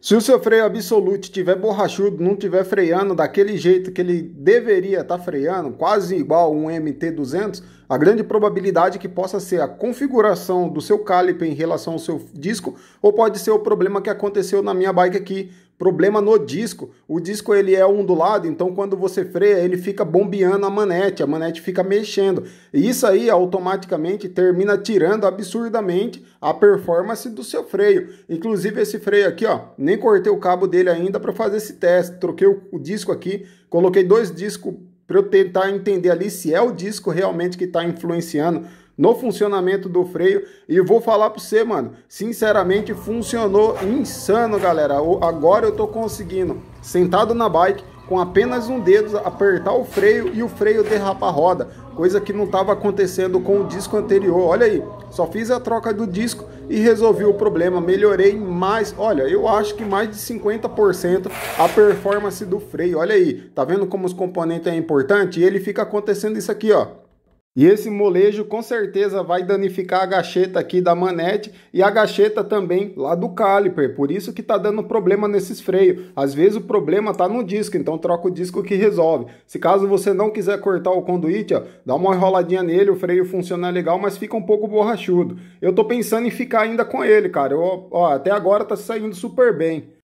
Se o seu freio absoluto tiver borrachudo, não tiver freando daquele jeito que ele deveria estar tá freando, quase igual um MT200, a grande probabilidade é que possa ser a configuração do seu caliper em relação ao seu disco, ou pode ser o problema que aconteceu na minha bike aqui, Problema no disco. O disco ele é ondulado, então quando você freia, ele fica bombeando a manete, a manete fica mexendo. E isso aí automaticamente termina tirando absurdamente a performance do seu freio. Inclusive esse freio aqui, ó, nem cortei o cabo dele ainda para fazer esse teste. Troquei o, o disco aqui, coloquei dois discos para eu tentar entender ali se é o disco realmente que está influenciando no funcionamento do freio. E vou falar para você, mano, sinceramente funcionou insano, galera. Agora eu tô conseguindo, sentado na bike, com apenas um dedo apertar o freio e o freio derrapa a roda, coisa que não estava acontecendo com o disco anterior. Olha aí, só fiz a troca do disco e resolvi o problema, melhorei mais, olha, eu acho que mais de 50% a performance do freio. Olha aí, tá vendo como os componentes é importante? E ele fica acontecendo isso aqui, ó. E esse molejo com certeza vai danificar a gacheta aqui da manete e a gacheta também lá do caliper. Por isso que tá dando problema nesses freios. Às vezes o problema tá no disco, então troca o disco que resolve. Se caso você não quiser cortar o conduíte, ó, dá uma enroladinha nele, o freio funciona legal, mas fica um pouco borrachudo. Eu tô pensando em ficar ainda com ele, cara. Eu, ó, até agora tá saindo super bem.